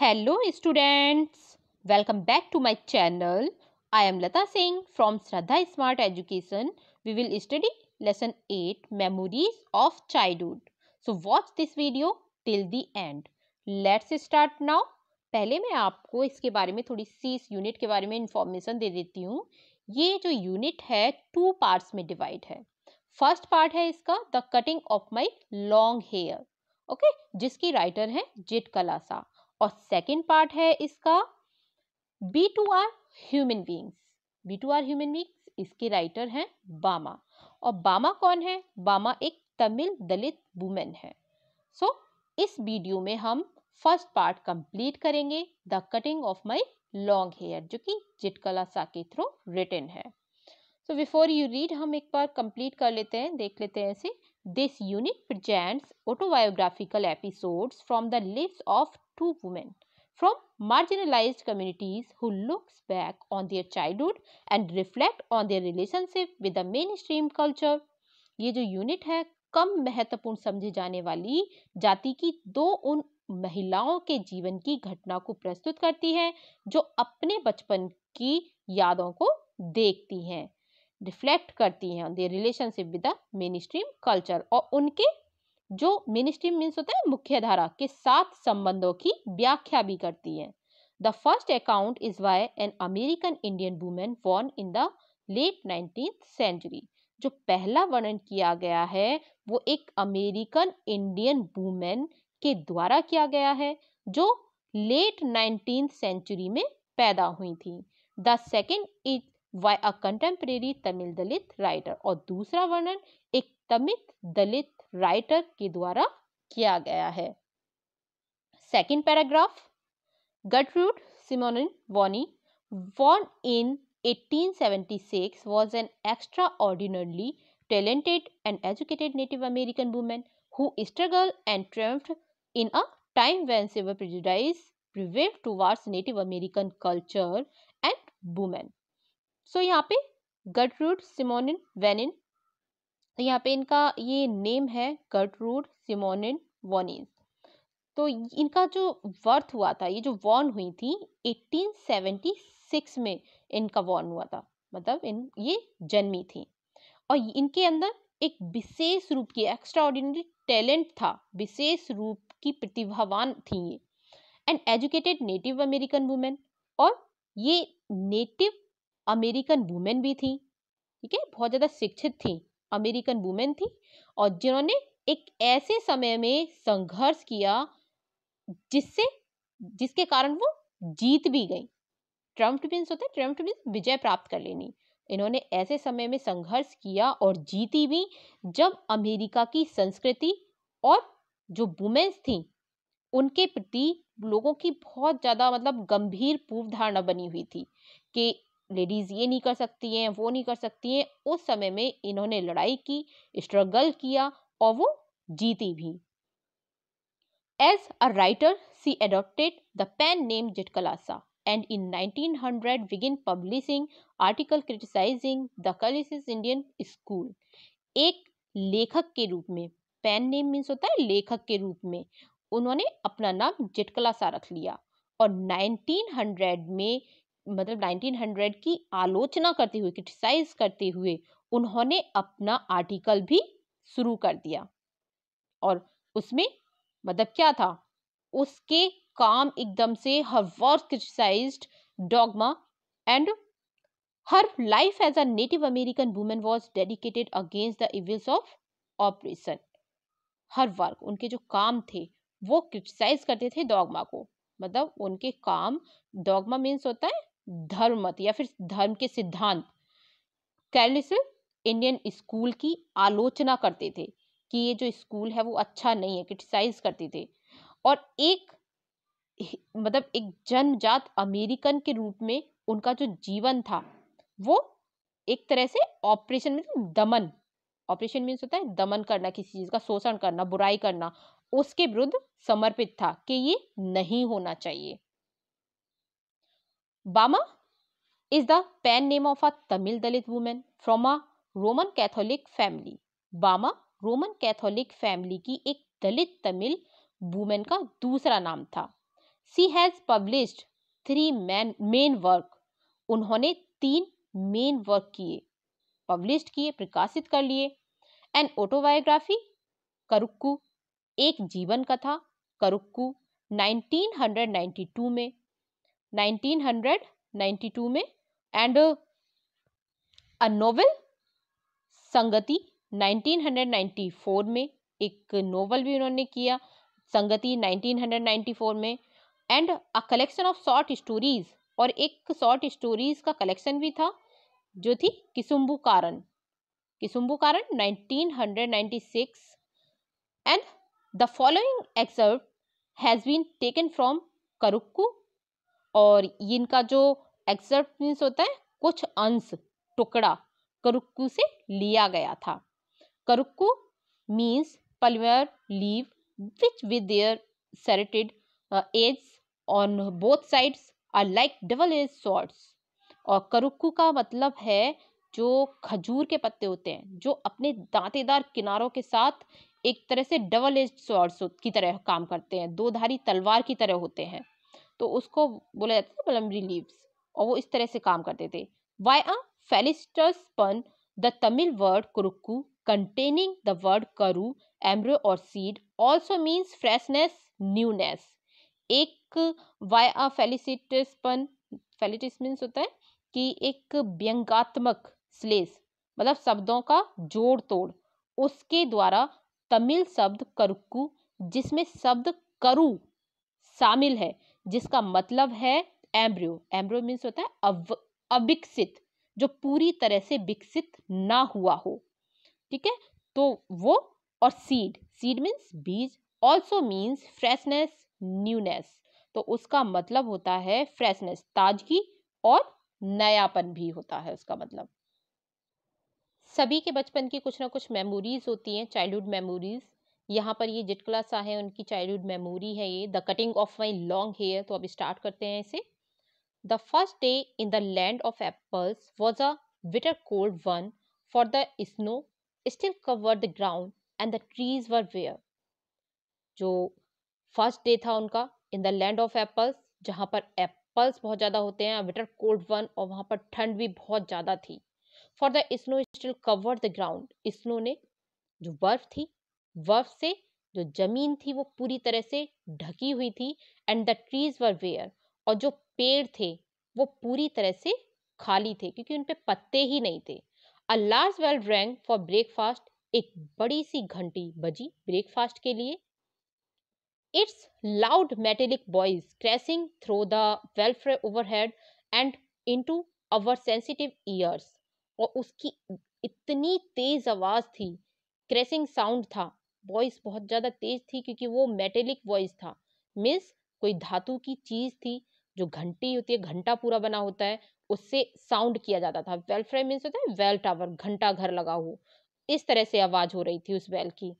Hello students welcome back to my channel I am Lata Singh from Shraddha smart education we will study lesson eight memories of childhood so watch this video till the end let's start now पहले मैं आपको इसके बारे में थोड़ी सी इस unit के बारे में इंफॉर्मेशन दे देती हूँ ये जो यूनिट है टू पार्ट्स में डिवाइड है फर्स्ट पार्ट है इसका the cutting of my long hair okay जिसकी राइटर है जिट कलासा और सेकेंड पार्ट है इसका we too are human beings we too are human beings इसके राइटर हैं बामा और बामा कौन है बामा एक तमिल दलित वुमेन है सो so, इस वीडियो में हम फर्स्ट पार्ट कंप्लीट करेंगे the cutting of my long hair जो कि जिटकला सा के थ्रू रिटर्न है सो बिफोर यू रीड हम एक बार कंप्लीट कर लेते हैं देख लेते हैं इसे this unit presents autobiographical episodes from the lips of to women from marginalized communities who looks back on their childhood and reflect on their relationship with the mainstream culture ये जो यूनिट है कम महत्वपूर्ण समझी जाने वाली जाति की दो उन महिलाओं के जीवन की घटना को प्रस्तुत करती है जो अपने बचपन की यादों को देखती हैं रिफ्लेक्ट करती हैं their relationship with the mainstream culture और उनके जो मेन स्ट्रीम मीन्स होता है मुख्य धारा के साथ संबंधों की व्याख्या भी करती है the first account is by an American Indian woman born in the late nineteen century जो पहला वर्णन किया गया है वो एक अमेरिकन इंडियन वूमेन के द्वारा किया गया है जो लेट नाइनटीन सेंचुरी में पैदा हुई थी the second is by a contemporary Tamil Dalit writer और दूसरा वर्णन एक तमिल दलित राइटर के द्वारा किया गया है second paragraph Gertrude Simmons Bonnin वॉन in 1876 was an extraordinarily talented and educated native American woman who struggle and triumph in a time when severe prejudice prevailed towards native American culture and women so यहाँ पे गटरूड Simone वेनिन तो यहाँ पे इनका ये name है कर्टरूड सिमोनिन वॉनिस तो इनका जो वर्थ हुआ था ये जो वॉर्न हुई थी 1876 में इनका वॉर्न हुआ था मतलब इन ये जन्मी थी और इनके अंदर एक विशेष रूप की एक्स्ट्रा ऑर्डिनरी टैलेंट था विशेष रूप की प्रतिभावान थी ये and educated native American woman और ये नेटिव अमेरिकन वुमेन भी थी ठीक है बहुत ज़्यादा शिक्षित थी अमेरिकन वुमेन थी और जिन्होंने एक ऐसे समय में संघर्ष किया जिससे जिसके कारण वो जीत भी गई ट्रम्प मीन्स होते ट्रम्प मीन्स विजय प्राप्त कर लेनी इन्होंने ऐसे समय में संघर्ष किया और जीती भी जब अमेरिका की संस्कृति और जो वुमेन्स थी उनके प्रति लोगों की बहुत ज़्यादा मतलब गंभीर पूर्व धारणा बनी हुई थी कि लेडीज़ ये नहीं कर सकती हैं वो नहीं कर सकती हैं उस समय में इन्होंने लड़ाई की स्ट्रगल किया और वो जीती भी as a writer she adopted the pen name Zitkala Sa and in 1900 began publishing article criticizing the Carlisle Indian school एक लेखक के रूप में पेन नेम मीन्स होता है लेखक के रूप में उन्होंने अपना नाम जिटकलासा रख लिया और 1900 में मतलब 1900 की आलोचना करते हुए क्रिटिसाइज करते हुए उन्होंने अपना आर्टिकल भी शुरू कर दिया और उसमें मतलब क्या था उसके काम एकदम से her works criticized dogma and her life as a native American woman was dedicated against the evils of oppression her work उनके जो काम थे वो क्रिटिसाइज करते थे डॉगमा को मतलब उनके काम डॉगमा मीन्स होता है धर्म मत या फिर धर्म के सिद्धांत कैलिसिल इंडियन स्कूल की आलोचना करते थे कि ये जो स्कूल है वो अच्छा नहीं है क्रिटिसाइज करते थे और एक मतलब एक जन्मजात अमेरिकन के रूप में उनका जो जीवन था वो एक तरह से ऑपरेशन मीन दमन ऑपरेशन मीन्स होता है दमन करना किसी चीज़ का शोषण करना बुराई करना उसके विरुद्ध समर्पित था कि ये नहीं होना चाहिए Bama is the pen name of a Tamil Dalit woman from a Roman Catholic family. Bama Roman Catholic family की एक दलित तमिल वूमेन का दूसरा नाम था she has published three main main work उन्होंने तीन मेन वर्क किए पब्लिश्ड किए प्रकाशित कर लिए एन ऑटोबायोग्राफी करुक्कू एक जीवन कथा करुक्कू 1992 में 1992 में एंड अ नोवेल संगति 1994 में एक नोवेल भी उन्होंने किया संगति 1994 में and a collection of short stories और एक शॉर्ट स्टोरीज का कलेक्शन भी था जो थी किसुम्बू कारण Kusumbukkaran 1996 and the following excerpt has been taken from Karukku और इनका जो एक्सर्ट मीन्स होता है कुछ अंश टुकड़ा करुक्कू से लिया गया था Karukku means palmyra leave which with their serrated edge on both sides are like double edge swords और करुक्कू का मतलब है जो खजूर के पत्ते होते हैं जो अपने दांतेदार किनारों के साथ एक तरह से डबल एज सॉर्ट्स की तरह काम करते हैं दो धारी तलवार की तरह होते हैं तो उसको बोला जाता था प्लमरी लीव्स और वो इस तरह से काम करते थे Y a felicitous pun the Tamil word Karukku containing the word karu embryo और seed also means freshness newness एक आ अ फेलिसिटसपन फेलिटिस मीन्स होता है कि एक व्यंगात्मक स्लेस मतलब शब्दों का जोड़ तोड़ उसके द्वारा तमिल शब्द करुक्कू जिसमें शब्द करु शामिल है जिसका मतलब है एम्ब्रियो एम्ब्रियो मीन्स होता है अव अविकसित जो पूरी तरह से विकसित ना हुआ हो ठीक है तो वो और सीड सीड मीन्स बीज ऑल्सो मीन्स फ्रेशनेस न्यूनेस तो उसका मतलब होता है फ्रेशनेस ताजगी और नयापन भी होता है उसका मतलब सभी के बचपन की कुछ ना कुछ मेमोरीज होती हैं चाइल्डहुड मेमोरीज यहाँ पर ये जिटकला सा है उनकी चाइल्डहुड मेमोरी है ये the cutting of my long hair तो अब स्टार्ट करते हैं इसे the first day in the land of apples was a bitter cold one for the snow still cover the ground and the trees were bare जो first day था उनका in the land of apples जहाँ पर apples बहुत ज़्यादा होते हैं विटर cold one और वहाँ पर ठंड भी बहुत ज़्यादा थी for the snow still cover the ground snow ने जो बर्फ थी वर्फ से जो जमीन थी वो पूरी तरह से ढकी हुई थी and the trees were bare और जो पेड़ थे वो पूरी तरह से खाली थे क्योंकि उनपे पत्ते ही नहीं थे a large bell rang for breakfast एक बड़ी सी घंटी बजी ब्रेकफास्ट के लिए its loud metallic voice crashing through the belfry head and to our sensitive ears और उसकी इतनी तेज आवाज थी क्रेसिंग साउंड था वॉइस बहुत ज़्यादा तेज थी क्योंकि वो मेटेलिक वॉइस था मीन्स कोई धातु की चीज़ थी जो घंटी होती है घंटा पूरा बना होता है उससे साउंड किया जाता था वेल फ्रेम मीन्स होता है वेल टावर घंटा घर लगा हो इस तरह से आवाज़ हो रही थी उस वेल की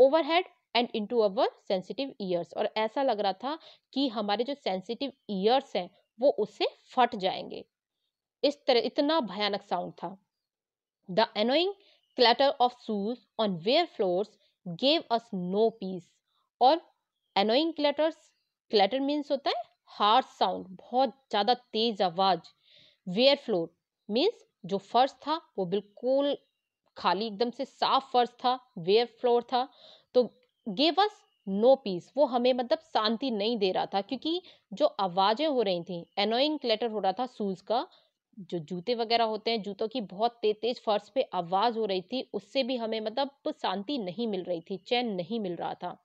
overhead and to our sensitive ears और ऐसा लग रहा था कि हमारे जो सेंसिटिव ईयर्स हैं वो उससे फट जाएंगे इस तरह इतना भयानक साउंड था the annoying clatter of shoes on bare floors gave us no peace और एनोइंग क्लेटर्स क्लेटर मीन्स होता है हार्ड साउंड बहुत ज़्यादा तेज आवाज़ वेयर फ्लोर मीन्स जो फर्श था वो बिल्कुल खाली एकदम से साफ फर्श था वेयर फ्लोर था तो गेव अस नो पीस वो हमें मतलब शांति नहीं दे रहा था क्योंकि जो आवाज़ें हो रही थी एनोइंग क्लेटर हो रहा था सूज का जो जूते वगैरह होते हैं जूतों की बहुत तेज तेज फर्श पे आवाज़ हो रही थी उससे भी हमें मतलब शांति नहीं मिल रही थी चैन नहीं मिल रहा था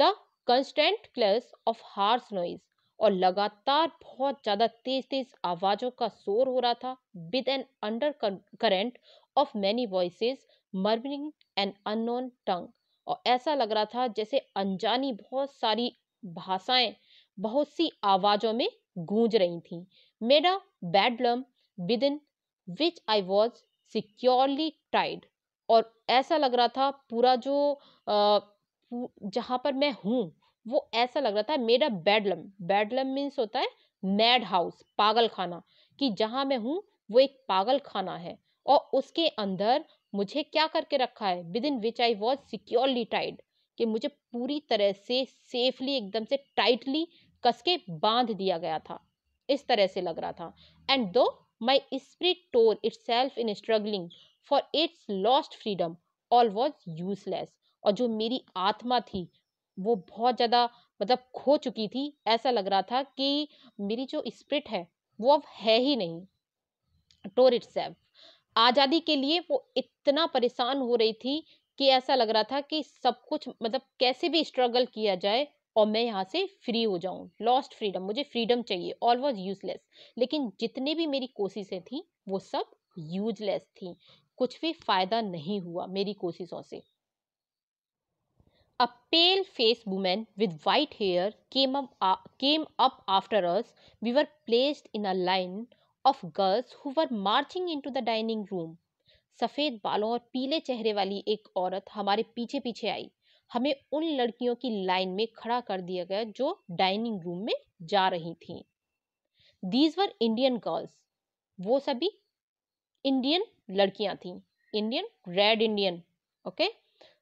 the constant clash of harsh noise और लगातार बहुत ज़्यादा तेज तेज आवाज़ों का शोर हो रहा था with an undercurrent of many voice murmuring an unknown tongue और ऐसा लग रहा था जैसे अनजानी बहुत सारी भाषाएं बहुत सी आवाज़ों में गूंज रही थी made a bedlam within which I was securely tied और ऐसा लग रहा था पूरा जो जहाँ पर मैं हूँ वो ऐसा लग रहा था मेरा बेडलम बेडलम मीन्स होता है मैड हाउस पागल खाना कि जहाँ मैं हूँ वो एक पागल खाना है और उसके अंदर मुझे क्या करके रखा है within which I was securely tied कि मुझे पूरी तरह से सेफली एकदम से टाइटली कस के बांध दिया गया था इस तरह से लग रहा था and though my spirit tore itself in struggling for its lost freedom all was useless और जो मेरी आत्मा थी वो बहुत ज़्यादा मतलब खो चुकी थी ऐसा लग रहा था कि मेरी जो स्प्रिट है वो अब है ही नहीं टोर इट सेल्फ आज़ादी के लिए वो इतना परेशान हो रही थी कि ऐसा लग रहा था कि सब कुछ मतलब कैसे भी स्ट्रगल किया जाए और मैं यहाँ से फ्री हो जाऊँ लॉस्ट फ्रीडम मुझे फ्रीडम चाहिए ऑल वॉज यूजलेस लेकिन जितने भी मेरी कोशिशें थी वो सब यूजलेस थी कुछ भी फायदा नहीं हुआ मेरी कोशिशों से pale face woman with white hair came up came up after us we were placed in a line of girls who were marching into the dining room सफ़ेद बालों और पीले चेहरे वाली एक औरत हमारे पीछे पीछे आई हमें उन लड़कियों की लाइन में खड़ा कर दिया गया जो डाइनिंग रूम में जा रही थी दीज वर इंडियन गर्ल्स वो सभी इंडियन लड़कियां थी Indian red Indian okay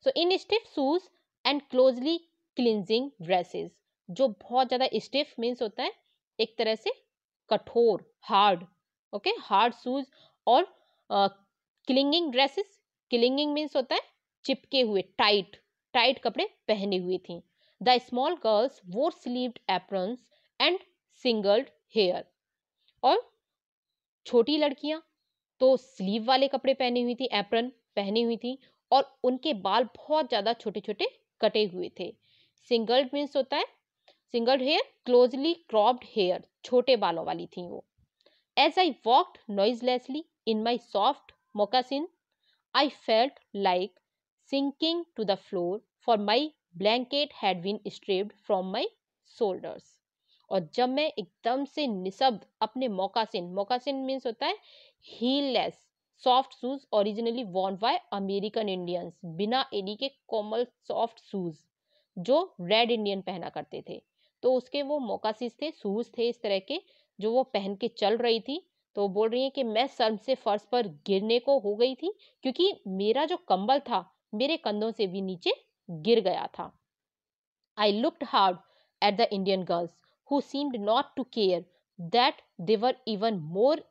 so in stiff shoes and closely clinging dresses जो बहुत ज़्यादा स्टिफ मीन्स होता है एक तरह से कठोर हार्ड ओके हार्ड शूज और क्लिंगिंग ड्रेसेस क्लिंगिंग मीन्स होता है चिपके हुए टाइट टाइट कपड़े पहनी हुई थी the small girls wore sleeved aprons and shingled hair और छोटी लड़कियां तो स्लीव वाले कपड़े पहनी हुई थी एप्रन पहनी हुई थी और उनके बाल बहुत ज़्यादा छोटे छोटे कटे हुए थे सिंगल्ड मीन्स होता है shingled hair closely cropped hair छोटे बालों वाली थी वो as I walked noiselessly in my soft moccasin I felt like sinking to the floor, for my blanket had been stripped from my shoulders और जब मैं एकदम से निशब्द अपने मोकासिन मोकासिन मीन्स होता है heelless soft shoes originally worn by American Indians बिना एडी के कोमल सॉफ्ट शूज जो रेड इंडियन पहना करते थे तो उसके वो मोकासिस थे शूज थे इस तरह के जो वो पहन के चल रही थी तो बोल रही है कि मैं शर्म से फर्श पर गिरने को हो गई थी क्योंकि मेरा जो कंबल था मेरे कंधों से भी नीचे गिर गया था I looked hard at the Indian girls who seemed not to care that they were even more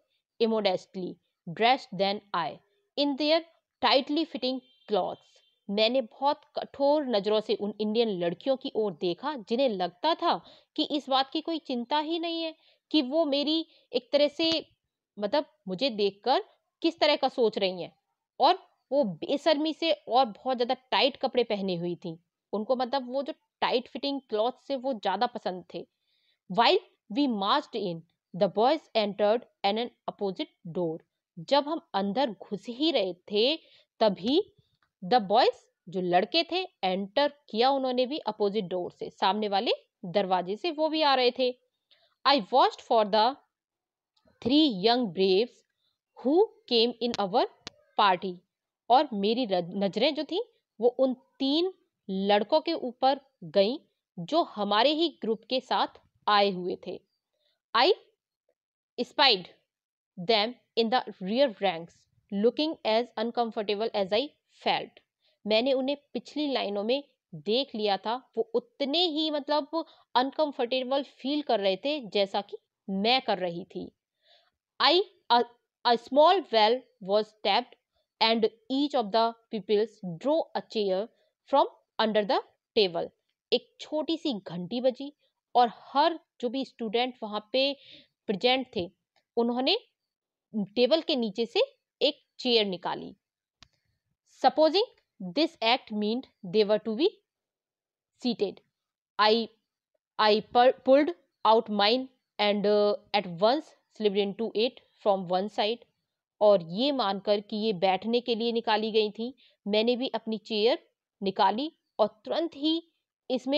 immodestly dressed than I in their tightly fitting clothes मैंने बहुत कठोर नज़रों से उन इंडियन लड़कियों की ओर देखा जिन्हें लगता था कि इस बात की कोई चिंता ही नहीं है कि वो मेरी एक तरह से मतलब मुझे देखकर किस तरह का सोच रही हैं और वो बेसरमी से और बहुत ज़्यादा टाइट कपड़े पहने हुई थी उनको मतलब वो जो टाइट फिटिंग क्लॉथ से वो ज़्यादा पसंद थे while we marched in the boys entered an an opposite door जब हम अंदर घुस ही रहे थे तभी द बॉयज जो लड़के थे एंटर किया उन्होंने भी अपोजिट डोर से सामने वाले दरवाजे से वो भी आ रहे थे I watched for the three young braves who came in our party और मेरी नज़रें जो थी वो उन तीन लड़कों के ऊपर गई जो हमारे ही ग्रुप के साथ आए हुए थे I spied them in the rear ranks looking as uncomfortable as I felt मैंने उन्हें पिछली लाइनों में देख लिया था वो उतने ही मतलब अनकंफर्टेबल फील कर रहे थे जैसा कि मैं कर रही थी I a small bell was tapped and each of the pupils drew a chair from under the table एक छोटी सी घंटी बजी और हर जो भी स्टूडेंट वहाँ पे प्रेजेंट थे उन्होंने टेबल के नीचे से एक चेयर निकाली supposing this act meant they were to be seated I I pulled out mine and at once slipped to it from one side और ये मानकर कि ये बैठने के लिए निकाली गई थी मैंने भी अपनी चेयर निकाली और तुरंत ही इसमें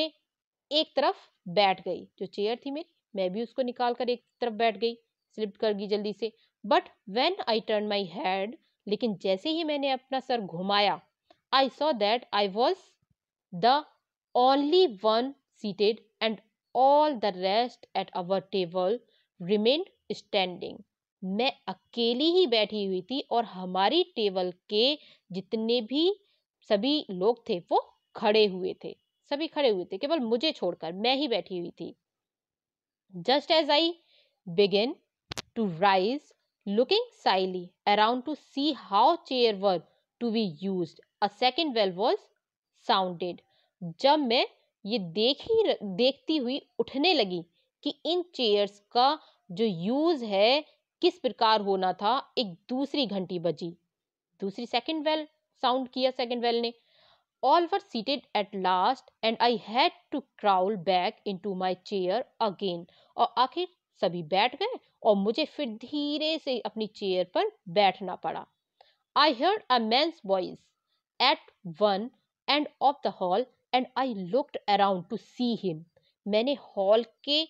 एक तरफ बैठ गई जो चेयर थी मेरी मैं भी उसको निकाल कर एक तरफ बैठ गई स्लिप कर गई जल्दी से but when I turn my head लेकिन जैसे ही मैंने अपना सर घुमाया I saw that I was the only one seated and all the rest at our table remain standing मैं अकेली ही बैठी हुई थी और हमारी टेबल के जितने भी सभी लोग थे वो खड़े हुए थे सभी खड़े हुए थे केवल मुझे छोड़कर मैं ही बैठी हुई थी just as I began to rise looking shyly around to see how chair were to be use a second bell was sounded जब मैं ये देख ही देखती हुई उठने लगी कि इन चेयर्स का जो यूज है किस प्रकार होना था एक दूसरी घंटी बजी दूसरी सेकंड वेल साउंड किया सेकंड वेल ने all were seated at last and I had to crawl back into my chair again और आखिर सभी बैठ गए और मुझे फिर धीरे से अपनी चेयर पर बैठना पड़ा I heard a man's voice at one end of the hall and I looked around to see him मैंने हॉल के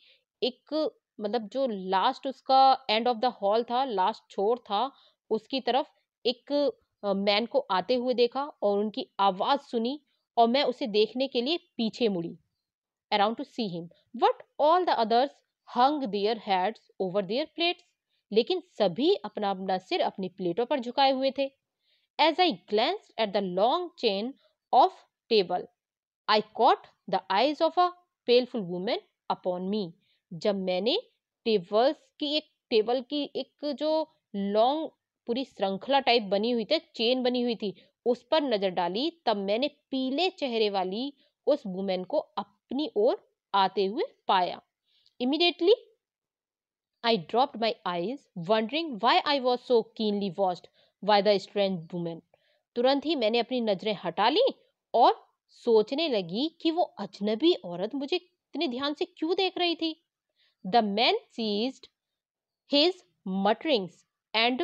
एक मतलब जो लास्ट उसका एंड ऑफ द हॉल था लास्ट छोर था उसकी तरफ एक मैन को आते हुए देखा और उनकी आवाज़ सुनी और मैं उसे देखने के लिए पीछे मुड़ी around to see him but all the others hung their heads over their plates लेकिन सभी अपना अपना सिर अपनी प्लेटों पर झुकाए हुए थे as I glanced at the long chain of table I caught the eyes of a paleface woman upon me जब मैंने टेबल्स की एक टेबल की एक जो लॉन्ग पूरी श्रृंखला टाइप बनी हुई थी चेन बनी हुई थी उस पर नजर डाली तब मैंने पीले चेहरे वाली उस वुमेन को अपनी ओर आते हुए पाया immediately I dropped my eyes wondering why I was so keenly watched by the strange women तुरंत ही मैंने अपनी नजरें हटा ली और सोचने लगी कि वो अजनबी औरत मुझे इतने ध्यान से क्यों देख रही थी the man ceased his mutterings and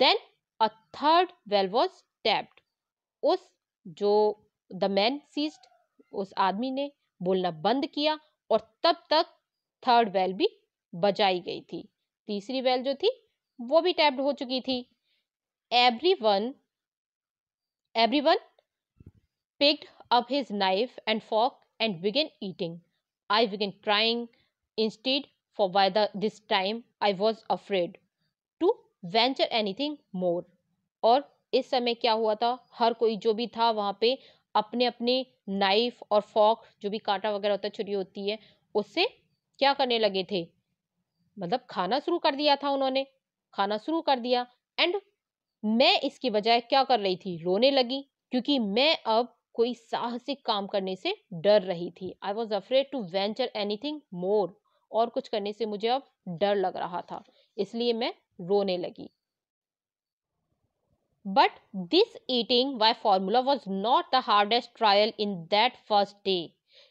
then a third bell was tapped उस जो द मैन सीस्ड उस आदमी ने बोलना बंद किया और तब तक थर्ड वेल भी बजाई गई थी तीसरी वेल जो थी वो भी टैप्ड हो चुकी थी every one every one picked up his knife and fork and began eating I began crying Instead, for by the, this time I was afraid to venture anything more. और इस समय क्या हुआ था हर कोई जो भी था वहाँ पे अपने अपने नाइफ और फॉक जो भी कांटा वगैरह होता छुरी होती है उससे क्या करने लगे थे मतलब खाना शुरू कर दिया था उन्होंने खाना शुरू कर दिया एंड मैं इसकी बजाय क्या कर रही थी रोने लगी क्योंकि मैं अब कोई साहसिक काम करने से डर रही थी I was afraid to venture anything more और कुछ करने से मुझे अब डर लग रहा था इसलिए मैं रोने लगी but this eating by formula was not the hardest trial in that first day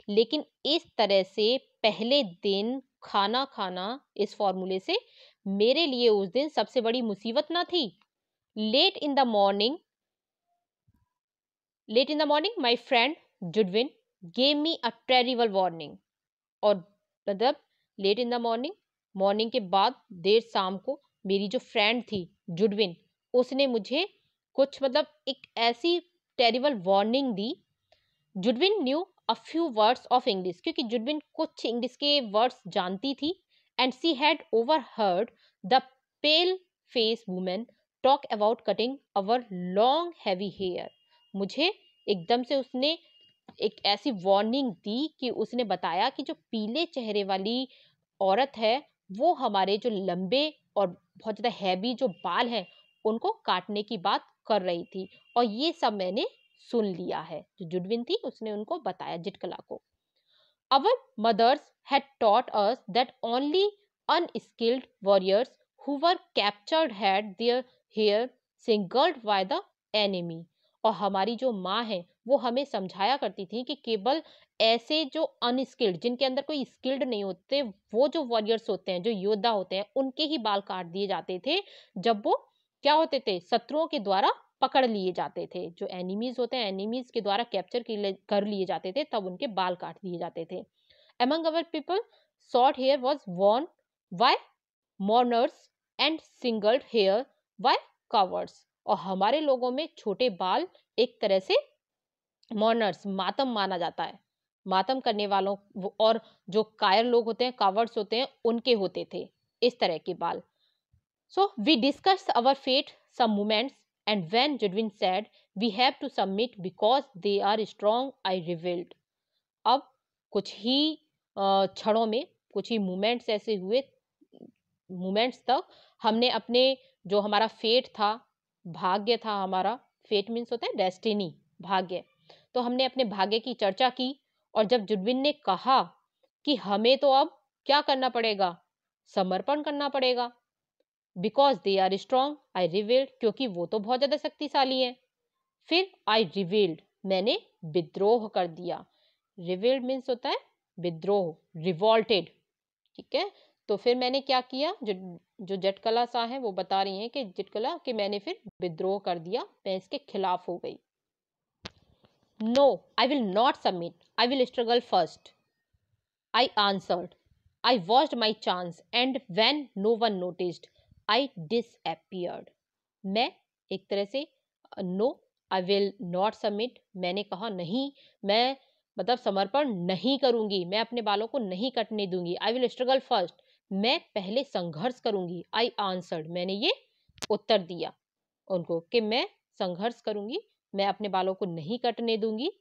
लेकिन इस तरह से पहले दिन खाना खाना इस फॉर्मूले से मेरे लिए उस दिन सबसे बड़ी मुसीबत ना थी late in the morning late in the morning my friend Judewin gave me a terrible warning और मतलब late in the morning morning के बाद देर शाम को मेरी जो फ्रेंड थी जुडविन उसने मुझे कुछ मतलब एक ऐसी टेरिबल वार्निंग दी Judewin knew a few words of English क्योंकि जुडविन कुछ इंग्लिश के वर्ड्स जानती थी and she had overheard the pale face woman talk about cutting our long heavy hair मुझे एकदम से उसने एक ऐसी वार्निंग दी कि उसने बताया कि जो पीले चेहरे वाली औरत है वो हमारे जो लंबे और बहुत ज़्यादा हैवी जो बाल हैं उनको काटने की बात कर रही थी और ये सब मैंने सुन लिया है जो जुडविन थी उसने उनको बताया जिटकला को our mothers had taught us that only unskilled warriors who were captured had their hair shingled by the enemy और हमारी जो माँ है वो हमें समझाया करती थी कि केवल ऐसे जो अनस्किल्ड जिनके अंदर कोई स्किल्ड नहीं होते वो जो वॉरियर्स होते हैं जो योद्धा होते हैं उनके ही बाल काट दिए जाते थे जब वो क्या होते थे शत्रुओं के द्वारा पकड़ लिए जाते थे जो एनिमीज होते हैं एनिमीज के द्वारा कैप्चर कर लिए जाते थे तब उनके बाल काट दिए जाते थे among our people short hair was worn by mourners and shingled hair by cowards और हमारे लोगों में छोटे बाल एक तरह से मॉर्नर्स मातम माना जाता है मातम करने वालों और जो कायर लोग होते हैं कावर्स होते हैं उनके होते थे इस तरह के बाल so we discuss our fate some moments and when Judewin said we have to submit because they are strong I rebelled अब कुछ ही क्षणों में कुछ ही मोमेंट्स ऐसे हुए मोमेंट्स तक हमने अपने जो हमारा फेट था भाग्य था हमारा फेट मीन्स होता है डेस्टिनी भाग्य तो हमने अपने भाग्य की चर्चा की और जब जुडविन ने कहा कि हमें तो अब क्या करना पड़ेगा समर्पण करना पड़ेगा because they are strong I rebelled क्योंकि वो तो बहुत ज़्यादा शक्तिशाली है फिर आई रिवील्ड मैंने विद्रोह कर दिया रिवील्ड मीन्स होता है विद्रोह रिवॉल्टेड ठीक है तो फिर मैंने क्या किया जो जो जटकला सा है वो बता रही हैं कि जटकला कि मैंने फिर विद्रोह कर दिया मैं इसके खिलाफ हो गई no I will not submit I will struggle first I answered I watched my chance and when no one noticed आई डिस मैं एक तरह से no I will not submit मैंने कहा नहीं मैं मतलब समर्पण नहीं करूंगी मैं अपने बालों को नहीं कटने दूंगी आई विल स्ट्रगल फर्स्ट मैं पहले संघर्ष करूंगी आई आंसर्ड मैंने ये उत्तर दिया उनको कि मैं संघर्ष करूंगी मैं अपने बालों को नहीं कटने दूंगी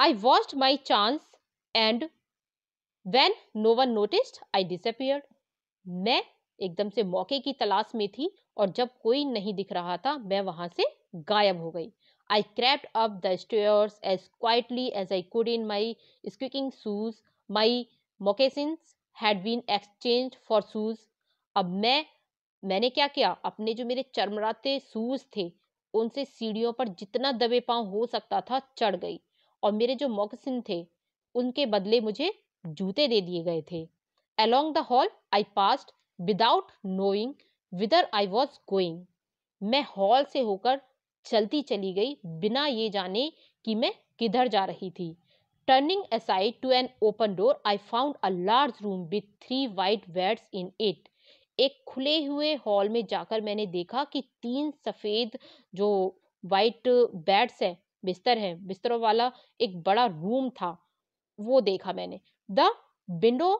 I watched my chance and when no one noticed I disappeared मैं एकदम से मौके की तलाश में थी और जब कोई नहीं दिख रहा था मैं वहां से गायब हो गई I crept up the stairs as quietly as I could in my squeaking shoes my moccasins had been exchange for shoes अब मैं मैंने क्या किया अपने जो मेरे चरमराते शूज़ थे उनसे सीढ़ियों पर जितना दबे पाँव हो सकता था चढ़ गई और मेरे जो मोकसिन थे उनके बदले मुझे जूते दे दिए गए थे along the hall I passed without knowing whether I was going मैं हॉल से होकर चलती चली गई बिना ये जाने कि मैं किधर जा रही थी Turning aside to an open door, I found a large room with three white beds in it. एक खुले हुए हॉल में जाकर मैंने देखा कि तीन सफ़ेद जो वाइट बेड्स है बिस्तर है बिस्तरों वाला एक बड़ा रूम था वो देखा मैंने the window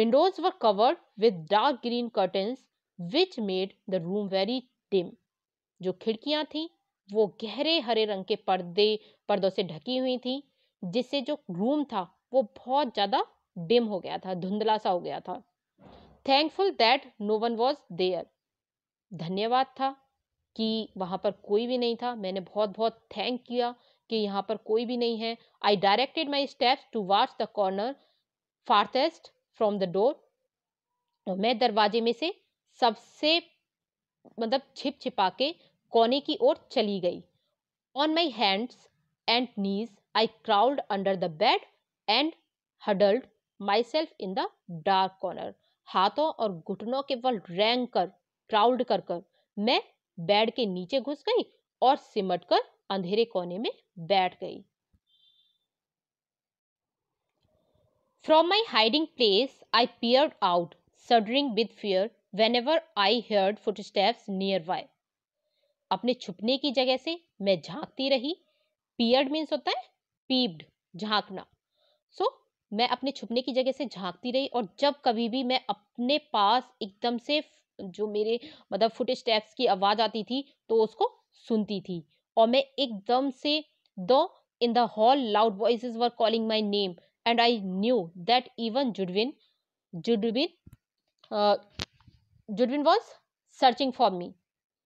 windows were covered with dark green curtains which made the room very dim जो खिड़कियां थी वो गहरे हरे रंग के पर्दे पर्दों से ढकी हुई थी जिससे जो रूम था वो बहुत ज़्यादा डिम हो गया था धुंधला सा हो गया था thankful that no one was there धन्यवाद था कि वहाँ पर कोई भी नहीं था मैंने बहुत बहुत थैंक किया कि यहाँ पर कोई भी नहीं है आई डायरेक्टेड माई स्टेप्स टू वाच the corner farthest from the door और मैं दरवाजे में से सबसे मतलब छिप छिपा के कोने की ओर चली गई on my hands and knees I crawled under the bed and huddled myself in the dark corner हाथों और घुटनों के बल रेंग कर क्राउड कर कर मैं बेड के नीचे घुस गई और सिमट कर अंधेरे कोने में बैठ गई from my hiding place I peered out shuddering with fear whenever I heard footstep nearby अपने छुपने की जगह से मैं झांकती रही पियर्ड मीन्स होता है पीप्ड झांकना सो so, मैं अपने छुपने की जगह से झांकती रही और जब कभी भी मैं अपने पास एकदम से जो मेरे मतलब फुट स्टेप्स की आवाज़ आती थी तो उसको सुनती थी और मैं एकदम से the in the hall loud voices were calling my name and I knew that even Judewin Judewin Judewin was searching for me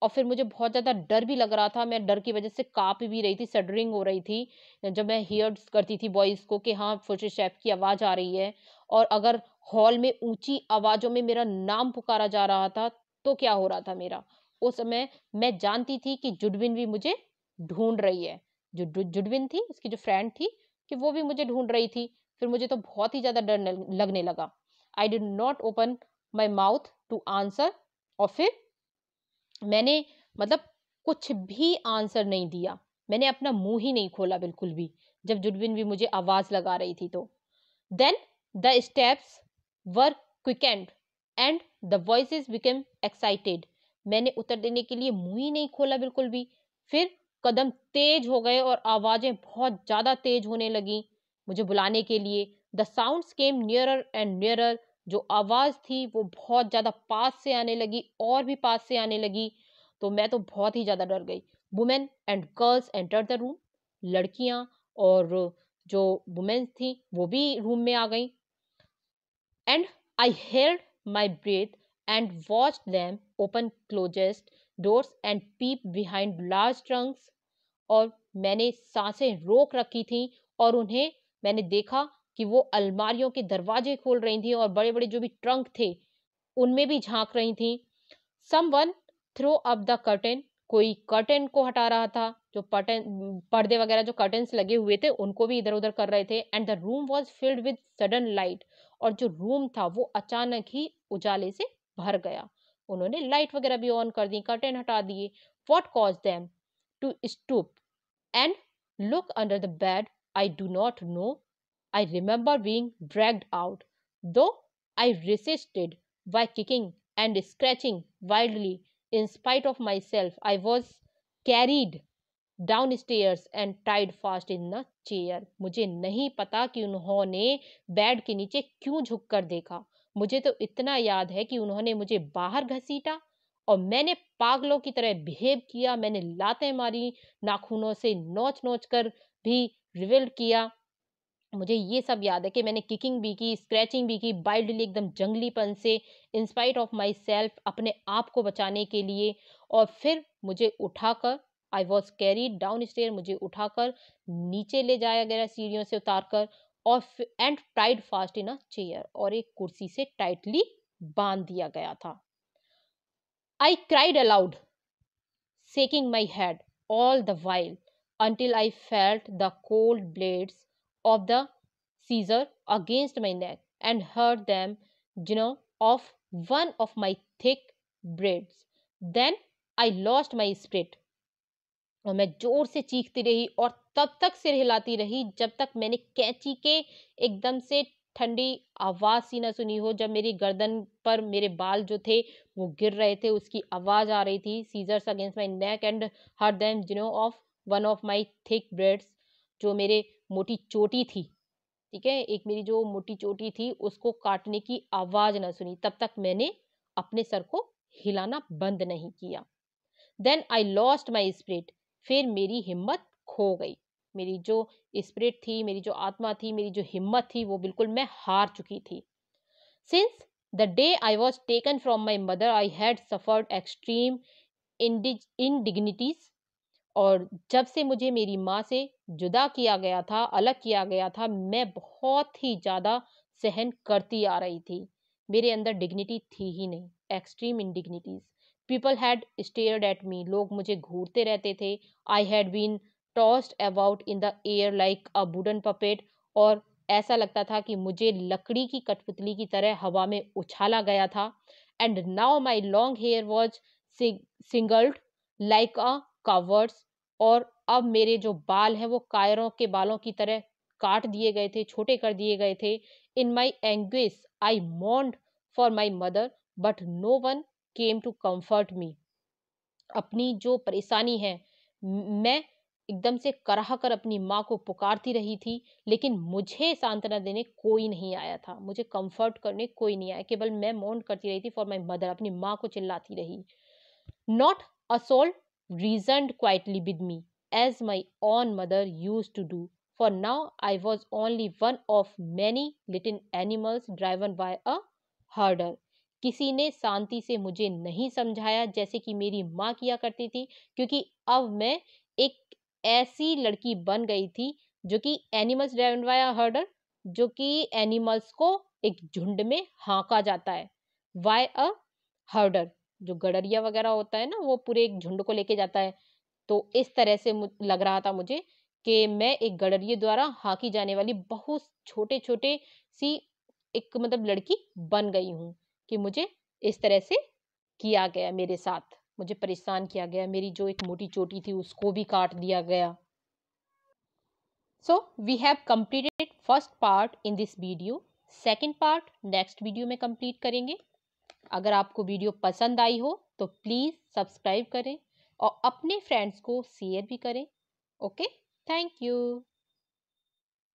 और फिर मुझे बहुत ज़्यादा डर भी लग रहा था मैं डर की वजह से काँप भी रही थी सडरिंग हो रही थी जब मैं हियर करती थी बॉयज़ को कि हाँ फुट शेफ की आवाज़ आ रही है और अगर हॉल में ऊंची आवाज़ों में मेरा नाम पुकारा जा रहा था तो क्या हो रहा था मेरा उस समय मैं जानती थी कि जुडविन भी मुझे ढूंढ रही है जो जुडविन थी उसकी जो फ्रेंड थी कि वो भी मुझे ढूंढ रही थी फिर मुझे तो बहुत ही ज़्यादा डर लगने लगा I did not open my mouth to answer और फिर मैंने मतलब कुछ भी आंसर नहीं दिया मैंने अपना मुंह ही नहीं खोला बिल्कुल भी जब जुडबिन भी मुझे आवाज लगा रही थी तो then the steps were quickened and the voice became excited मैंने उत्तर देने के लिए मुंह ही नहीं खोला बिल्कुल भी फिर कदम तेज हो गए और आवाजें बहुत ज्यादा तेज होने लगी मुझे बुलाने के लिए the sound came nearer and nearer जो आवाज़ थी वो बहुत ज़्यादा पास से आने लगी और भी पास से आने लगी तो मैं तो बहुत ही ज़्यादा डर गई women and girls enter the room लड़कियाँ और जो वुमेन्स थी वो भी रूम में आ गई and I held my breath and watch them open closet doors and peep behind large trunks और मैंने सांसें रोक रखी थी और उन्हें मैंने देखा कि वो अलमारियों के दरवाजे खोल रही थी और बड़े बड़े जो भी ट्रंक थे उनमें भी झांक रही थी someone throw up the curtain कोई कर्टन को हटा रहा था जो पर्टन पर्दे वगैरह जो कर्टन्स लगे हुए थे उनको भी इधर उधर कर रहे थे and the room was filled with sudden light और जो रूम था वो अचानक ही उजाले से भर गया उन्होंने लाइट वगैरह भी ऑन कर दी कर्टन हटा दिए what cause them to stoop and look under the bed I do not know I remember being dragged out, though I resisted by kicking and scratching wildly. In spite of myself, I was carried downstairs and tied fast in the chair मुझे नहीं पता कि उन्होंने bed के नीचे क्यों झुककर देखा मुझे तो इतना याद है कि उन्होंने मुझे बाहर घसीटा और मैंने पागलों की तरह बिहेव किया मैंने लातें मारी नाखूनों से नोच नोच कर भी रिवेल्ट किया मुझे ये सब याद है कि मैंने किकिंग भी की स्क्रैचिंग भी की बाइल्डली एकदम जंगलीपन से इंस्पाइट ऑफ माई सेल्फ अपने आप को बचाने के लिए और फिर मुझे उठाकर I was carry down stair मुझे उठाकर नीचे ले जाया गया सीढ़ियों से उतार कर और and tied fast in a chair और एक कुर्सी से टाइटली बांध दिया गया था I cried aloud shaking my head all the while until I felt the cold blades of the Caesar against my neck and hurt them, you know, of one of my thick braids. Then I lost my spirit. और मैं जोर से चीखती रही और तब तक सिर हिलाती रही जब तक मैंने कैंची के एकदम से ठंडी आवाज़ सी ना सुनी हो जब मेरी गर्दन पर मेरे बाल जो थे वो गिर रहे थे उसकी आवाज़ आ रही थी scissors against my neck and heard them gnaw off one of my thick braids जो मेरे मोटी चोटी थी ठीक है एक मेरी जो मोटी चोटी थी उसको काटने की आवाज़ ना सुनी तब तक मैंने अपने सर को हिलाना बंद नहीं किया then I lost my spirit फिर मेरी हिम्मत खो गई मेरी जो स्प्रिट थी मेरी जो आत्मा थी मेरी जो हिम्मत थी वो बिल्कुल मैं हार चुकी थी since the day I was taken from my mother I had suffered extreme indignities और जब से मुझे मेरी माँ से जुदा किया गया था अलग किया गया था मैं बहुत ही ज़्यादा सहन करती आ रही थी मेरे अंदर डिग्निटी थी ही नहीं extreme indignities people had stared at me लोग मुझे घूरते रहते थे I had been tossed about in the air like a wooden puppet और ऐसा लगता था कि मुझे लकड़ी की कठपुतली की तरह हवा में उछाला गया था and now my long hair was shingled like a cowards और अब मेरे जो बाल हैं वो कायरों के बालों की तरह काट दिए गए थे छोटे कर दिए गए थे in my anguish I moaned for my mother but no one came to comfort me अपनी जो परेशानी है मैं एकदम से कराह कर अपनी माँ को पुकारती रही थी लेकिन मुझे सांत्वना देने कोई नहीं आया था मुझे कंफर्ट करने कोई नहीं आया केवल मैं मौन करती रही थी फॉर माई मदर अपनी माँ को चिल्लाती रही not a soul reasoned quietly with me, as my own mother used to do, for now I was only one of many little animals driven by a herder. किसी ने शांति से मुझे नहीं समझाया जैसे कि मेरी माँ किया करती थी क्योंकि अब मैं एक ऐसी लड़की बन गई थी जो कि एनिमल्स ड्राइवन बाय हर्डर जो कि एनिमल्स को एक झुंड में हाँका जाता है वाई अ हर्डर जो गडरिया वगैरह होता है ना वो पूरे एक झुंड को लेके जाता है तो इस तरह से लग रहा था मुझे कि मैं एक गडरिये द्वारा हाकी जाने वाली बहुत छोटे छोटे सी एक मतलब लड़की बन गई हूँ कि मुझे इस तरह से किया गया मेरे साथ मुझे परेशान किया गया मेरी जो एक मोटी चोटी थी उसको भी काट दिया गया so we have completed first part in this video second part next video में कंप्लीट करेंगे अगर आपको वीडियो पसंद आई हो तो प्लीज़ सब्सक्राइब करें और अपने फ्रेंड्स को शेयर भी करें ओके थैंक यू